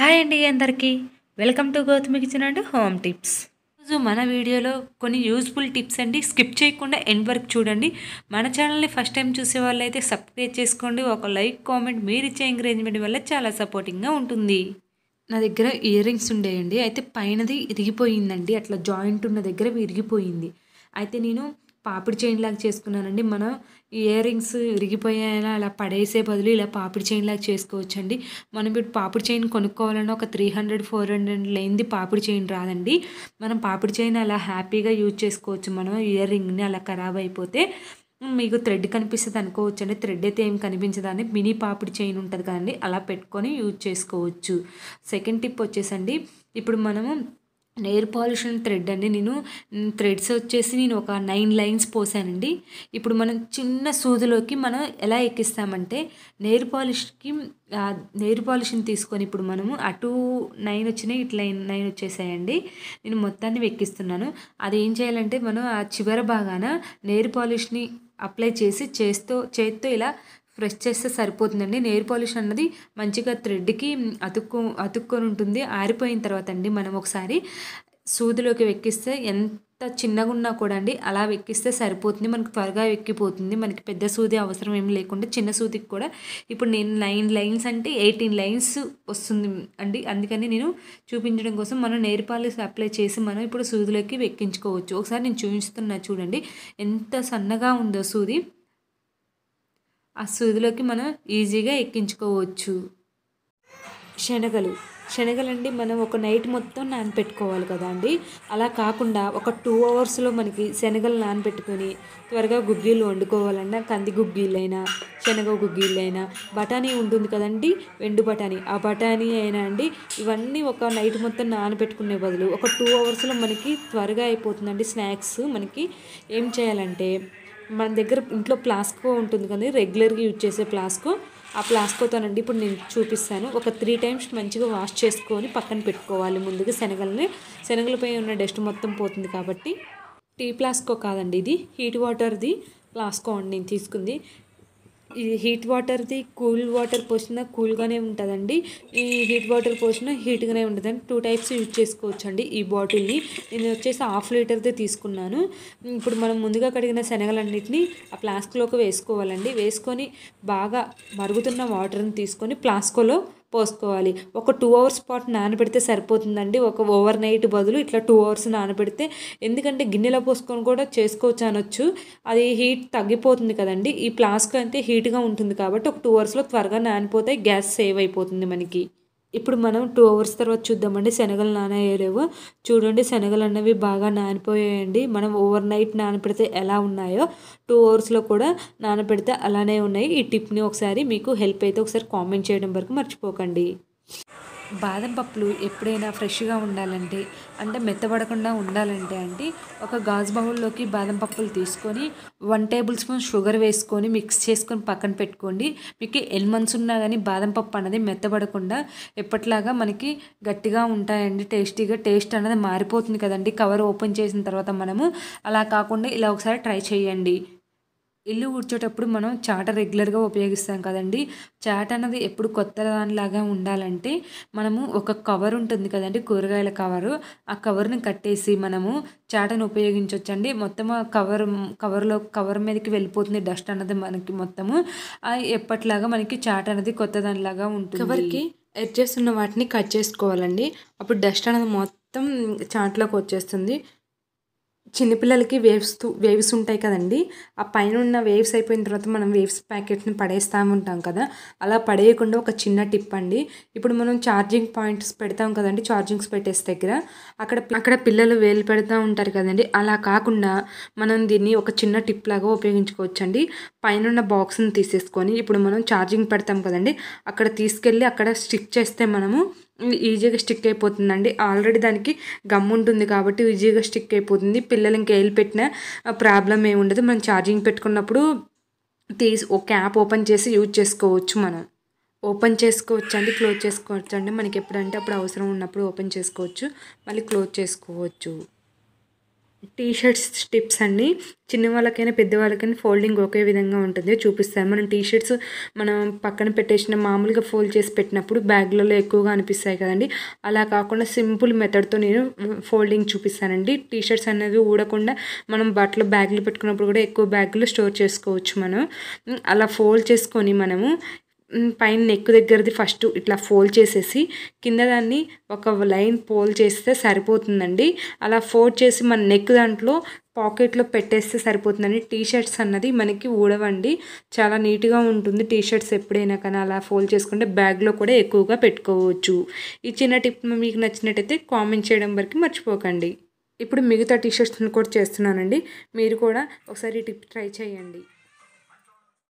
hi అండి అందరికీ welcome to Gautami kitchen and home tips ఈరోజు మన వీడియోలో కొన్ని యూజ్ఫుల్ టిప్స్ అండి స్కిప్ చేయకుండా ఎండ్ వర్క్ చూడండి మన ఛానల్ని ఫస్ట్ టైం చూసే వాళ్ళైతే సబ్స్క్రైబ్ చేసుకోండి ఒక లైక్ కామెంట్ మీరిచ్చే ఎంకరేజ్మెంట్ వల్ల చాలా సపోర్టింగ్గా ఉంటుంది నా దగ్గర ఇయర్ రింగ్స్ ఉండేయండి అయితే పైనది ఇరిగిపోయిందండి అట్లా జాయింట్ ఉన్న దగ్గర విరిగిపోయింది అయితే నేను పాపిడి చైన్ లాగా చేసుకున్నానండి మనం ఇయర్ రింగ్స్ విరిగిపోయేలా అలా పడేసే బదులు ఇలా పాపిడి చైన్ లాగా చేసుకోవచ్చండి మనం ఇప్పుడు పాపిడి చైన్ కొనుక్కోవాలన్నా ఒక త్రీ హండ్రెడ్ ఫోర్ హండ్రెడ్ లేనిది పాపిడి చైన్ రాదండి మనం పాపిడి చైన్ అలా హ్యాపీగా యూజ్ చేసుకోవచ్చు మనం ఇయర్ రింగ్ని అలా ఖరాబ్ అయిపోతే మీకు థ్రెడ్ కనిపిస్తుంది అనుకోవచ్చు అండి థ్రెడ్ అయితే ఏం కనిపించదని మినీ పాపిడి చైన్ ఉంటుంది కదండి అలా పెట్టుకొని యూజ్ చేసుకోవచ్చు సెకండ్ టిప్ వచ్చేసండి ఇప్పుడు మనము నెయిర్ పాలిషన్ థ్రెడ్ అండి నేను థ్రెడ్స్ వచ్చేసి నేను ఒక నైన్ లైన్స్ పోసానండి ఇప్పుడు మనం చిన్న సూదులోకి మనం ఎలా ఎక్కిస్తామంటే నెయిర్ పాలిష్కి నెయిర్ పాలిష్ని తీసుకొని ఇప్పుడు మనము అటు నైన్ వచ్చినాయి ఇట్లా నైన్ వచ్చేసాయండి నేను మొత్తాన్ని ఎక్కిస్తున్నాను అది ఏం చేయాలంటే మనం ఆ చివరి బాగాన నెయిర్ పాలిష్ని అప్లై చేసి చేస్తూ చేత్తో ఇలా బ్రష్ చేస్తే సరిపోతుందండి నెయిల్ పాలిష్ అన్నది మంచిగా థ్రెడ్కి అతుక్కు అతుక్కొని ఉంటుంది ఆరిపోయిన తర్వాత అండి మనం ఒకసారి సూదిలోకి వెక్కిస్తే ఎంత చిన్నగా ఉన్నా కూడా అండి అలా వెక్కిస్తే సరిపోతుంది మనకు త్వరగా వెక్కిపోతుంది మనకి పెద్ద సూది అవసరం ఏం లేకుండా చిన్న సూదికి కూడా ఇప్పుడు నేను నైన్ లైన్స్ అంటే ఎయిటీన్ లైన్స్ వస్తుంది అండి అందుకని నేను చూపించడం కోసం మనం నేర్ అప్లై చేసి మనం ఇప్పుడు సూదిలోకి వెక్కించుకోవచ్చు ఒకసారి నేను చూపిస్తున్నా చూడండి ఎంత సన్నగా ఉందో సూది ఆ సూదిలోకి మనం ఈజీగా ఎక్కించుకోవచ్చు శనగలు శనగలండి మనం ఒక నైట్ మొత్తం నానపెట్టుకోవాలి కదా అండి అలా కాకుండా ఒక టూ అవర్స్లో మనకి శనగలు నానబెట్టుకొని త్వరగా గుగ్గీలు వండుకోవాలన్నా కంది గుగ్గిళ్ళైనా శనగ గుగ్గిళ్ళైనా బఠానీ ఉంటుంది కదండి వెండు బఠానీ ఆ బఠానీ అయినా అండి ఇవన్నీ ఒక నైట్ మొత్తం నానబెట్టుకునే బదులు ఒక టూ అవర్స్లో మనకి త్వరగా అయిపోతుందండి స్నాక్స్ మనకి ఏం చేయాలంటే మన దగ్గర ఇంట్లో ప్లాస్కో ఉంటుంది కదా రెగ్యులర్గా యూజ్ చేసే ప్లాస్కో ఆ ప్లాస్కోతోనండి ఇప్పుడు నేను చూపిస్తాను ఒక త్రీ టైమ్స్ మంచిగా వాష్ చేసుకొని పక్కన పెట్టుకోవాలి ముందుగా శనగల్ని శనగలపై ఉన్న డస్ట్ మొత్తం పోతుంది కాబట్టి టీ ప్లాస్కో కాదండి ఇది హీట్ వాటర్ది ప్లాస్కో అండి నేను తీసుకుంది ఈ హీట్ వాటర్ది కూల్ వాటర్ పోసినా కూల్గానే ఉంటుందండి ఈ హీట్ వాటర్ పోసినా హీట్గానే ఉంటుందండి టూ టైప్స్ యూజ్ చేసుకోవచ్చండి ఈ బాటిల్ని నేను వచ్చేసి హాఫ్ లీటర్ది తీసుకున్నాను ఇప్పుడు మనం ముందుగా కడిగిన శనగలన్నింటినీ ఆ ప్లాస్క్లోకి వేసుకోవాలండి వేసుకొని బాగా మరుగుతున్న వాటర్ని తీసుకొని ప్లాస్కోలో పోసుకోవాలి ఒక టూ అవర్స్ పాటు నానబెడితే సరిపోతుందండి ఒక ఓవర్ నైట్ బదులు ఇట్లా టూ అవర్స్ నానబెడితే ఎందుకంటే గిన్నెలో పోసుకొని కూడా చేసుకోవచ్చు అనొచ్చు అది హీట్ తగ్గిపోతుంది కదండి ఈ ప్లాస్క్ అయితే హీట్గా ఉంటుంది కాబట్టి ఒక టూ అవర్స్లో త్వరగా నానిపోతాయి గ్యాస్ సేవ్ అయిపోతుంది మనకి ఇప్పుడు మనం టూ అవర్స్ తర్వాత చూద్దామండి శనగలు నానేయలేవు చూడండి శనగలు అన్నవి బాగా నానిపోయాయండి మనం ఓవర్ నైట్ నానపెడితే ఎలా ఉన్నాయో టూ అవర్స్లో కూడా నానపెడితే అలానే ఉన్నాయి ఈ టిప్ని ఒకసారి మీకు హెల్ప్ అయితే ఒకసారి కామెంట్ చేయడం వరకు మర్చిపోకండి బాదం పప్పులు ఎప్పుడైనా ఫ్రెష్గా ఉండాలంటే అంటే మెత్తబడకుండా ఉండాలంటే అంటే ఒక గాజు బౌల్లోకి బాదం పప్పులు తీసుకొని వన్ టేబుల్ స్పూన్ షుగర్ వేసుకొని మిక్స్ చేసుకొని పక్కన పెట్టుకోండి మీకు ఎన్ని మంత్స్ ఉన్నా కానీ బాదం పప్పు అనేది మెత్తబడకుండా ఎప్పట్లాగా మనకి గట్టిగా ఉంటాయండి టేస్టీగా టేస్ట్ అనేది మారిపోతుంది కదండి కవర్ ఓపెన్ చేసిన తర్వాత మనము అలా కాకుండా ఇలా ఒకసారి ట్రై చేయండి ఇల్లు ఊడ్చేటప్పుడు మనం చాట రెగ్యులర్గా ఉపయోగిస్తాం కదండి చాట అన్నది ఎప్పుడు కొత్త దానిలాగా ఉండాలంటే మనము ఒక కవర్ ఉంటుంది కదండి కూరగాయల కవరు ఆ కవర్ని కట్టేసి మనము చాటను ఉపయోగించవచ్చండి మొత్తం ఆ కవర్ కవర్లో కవర్ మీదకి వెళ్ళిపోతుంది డస్ట్ అన్నది మనకి మొత్తము ఎప్పటిలాగా మనకి చాట అనేది కొత్త దానిలాగా ఉంటుంది కవర్కి ఎడ్జెస్ ఉన్న వాటిని కట్ చేసుకోవాలండి అప్పుడు డస్ట్ అనేది మొత్తం చాట్లోకి వచ్చేస్తుంది చిన్నపిల్లలకి వేవ్స్ వేవ్స్ ఉంటాయి కదండి ఆ పైన ఉన్న వేవ్స్ అయిపోయిన తర్వాత మనం వేవ్స్ ప్యాకెట్ని పడేస్తూ ఉంటాం కదా అలా పడేయకుండా ఒక చిన్న టిప్ అండి ఇప్పుడు మనం ఛార్జింగ్ పాయింట్స్ పెడతాం కదండి ఛార్జింగ్స్ పెట్టేసి దగ్గర అక్కడ అక్కడ పిల్లలు వేలు పెడతా ఉంటారు కదండి అలా కాకుండా మనం దీన్ని ఒక చిన్న టిప్ లాగా ఉపయోగించుకోవచ్చు అండి పైన ఉన్న బాక్స్ని తీసేసుకొని ఇప్పుడు మనం ఛార్జింగ్ పెడతాం కదండి అక్కడ తీసుకెళ్ళి అక్కడ స్టిక్ చేస్తే మనము ఈజీగా స్టిక్ అయిపోతుందండి ఆల్రెడీ దానికి గమ్ ఉంటుంది కాబట్టి ఈజీగా స్టిక్ అయిపోతుంది పిల్లలు ఇంకా వెళ్ళి పెట్టిన ప్రాబ్లం ఏమి ఉండదు మనం ఛార్జింగ్ పెట్టుకున్నప్పుడు తీసి ఒక యాప్ ఓపెన్ చేసి యూజ్ చేసుకోవచ్చు మనం ఓపెన్ చేసుకోవచ్చు అండి క్లోజ్ చేసుకోవచ్చు అండి మనకి ఎప్పుడంటే అప్పుడు అవసరం ఉన్నప్పుడు ఓపెన్ చేసుకోవచ్చు మళ్ళీ క్లోజ్ చేసుకోవచ్చు టీ షర్ట్స్ టిప్స్ అండి చిన్న వాళ్ళకైనా పెద్దవాళ్ళకైనా ఫోల్డింగ్ ఒకే విధంగా ఉంటుంది చూపిస్తాను మనం టీ షర్ట్స్ మనం పక్కన పెట్టేసిన మామూలుగా ఫోల్డ్ చేసి పెట్టినప్పుడు బ్యాగ్లలో ఎక్కువగా అనిపిస్తాయి కదండి అలా కాకుండా సింపుల్ మెథడ్తో నేను ఫోల్డింగ్ చూపిస్తానండి టీ షర్ట్స్ అనేవి ఊడకుండా మనం బట్టలు బ్యాగ్లు పెట్టుకున్నప్పుడు కూడా ఎక్కువ బ్యాగ్లు స్టోర్ చేసుకోవచ్చు మనం అలా ఫోల్డ్ చేసుకొని మనము పైన నెక్ దగ్గరది ఫస్ట్ ఇట్లా ఫోల్డ్ చేసేసి కింద దాన్ని ఒక లైన్ ఫోల్డ్ చేస్తే సరిపోతుందండి అలా ఫోల్డ్ చేసి మన నెక్ దాంట్లో పాకెట్లో పెట్టేస్తే సరిపోతుందండి టీ షర్ట్స్ అన్నది మనకి ఊడవండి చాలా నీట్గా ఉంటుంది టీ షర్ట్స్ ఎప్పుడైనా కానీ అలా ఫోల్డ్ చేసుకుంటే బ్యాగ్లో కూడా ఎక్కువగా పెట్టుకోవచ్చు ఈ చిన్న టిప్ మీకు నచ్చినట్టయితే కామెంట్ చేయడం వరకు మర్చిపోకండి ఇప్పుడు మిగతా టీ షర్ట్స్ని కూడా చేస్తున్నానండి మీరు కూడా ఒకసారి టిప్ ట్రై చేయండి